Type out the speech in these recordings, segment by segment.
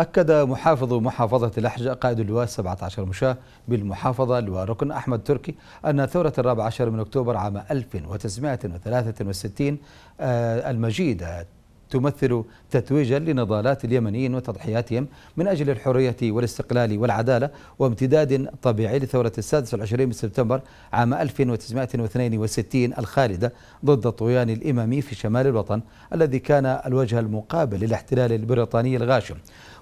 أكد محافظ محافظة الأحجاء قائد اللواء 17 مشاة بالمحافظة اللواء ركن أحمد تركي أن ثورة الرابع عشر من أكتوبر عام 1963 آه، المجيدة تمثل تتويجا لنضالات اليمنيين وتضحياتهم من أجل الحرية والاستقلال والعدالة وامتداد طبيعي لثورة السادس والعشرين من سبتمبر عام 1962 الخالدة ضد الطغيان الإمامي في شمال الوطن الذي كان الوجه المقابل للاحتلال البريطاني الغاشم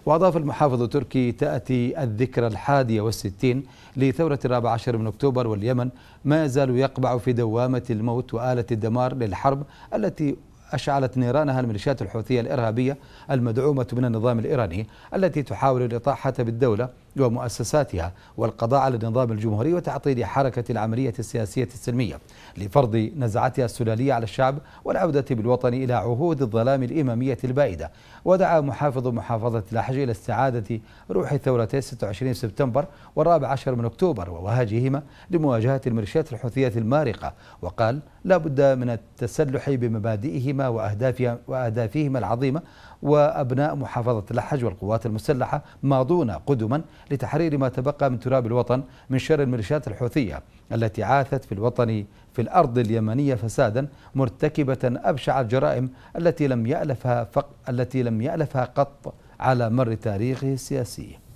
وأضاف المحافظ التركي تأتي الذكرى الحادية والستين لثورة الرابع عشر من أكتوبر واليمن ما يزال يقبع في دوامة الموت وآلة الدمار للحرب التي أشعلت نيرانها الميليشيات الحوثية الإرهابية المدعومة من النظام الإيراني التي تحاول الإطاحة بالدولة ومؤسساتها والقضاء على النظام الجمهوري وتعطيل حركة العملية السياسية السلمية لفرض نزعتها السلالية على الشعب والعودة بالوطن إلى عهود الظلام الإمامية البائدة ودعا محافظ محافظة لحج إلى استعادة روح ثورتي 26 سبتمبر والرابع عشر من أكتوبر ووهاجهما لمواجهة الميليشيات الحوثية المارقة وقال لا بد من التسلح بمبادئهما وأهدافها وأهدافهما العظيمة وأبناء محافظة لحج والقوات المسلحة ماضون قدما لتحرير ما تبقى من تراب الوطن من شر الميليشيات الحوثية التي عاثت في الوطن في الأرض اليمنية فسادا مرتكبة أبشع الجرائم التي لم يألفها, فق التي لم يألفها قط على مر تاريخه السياسي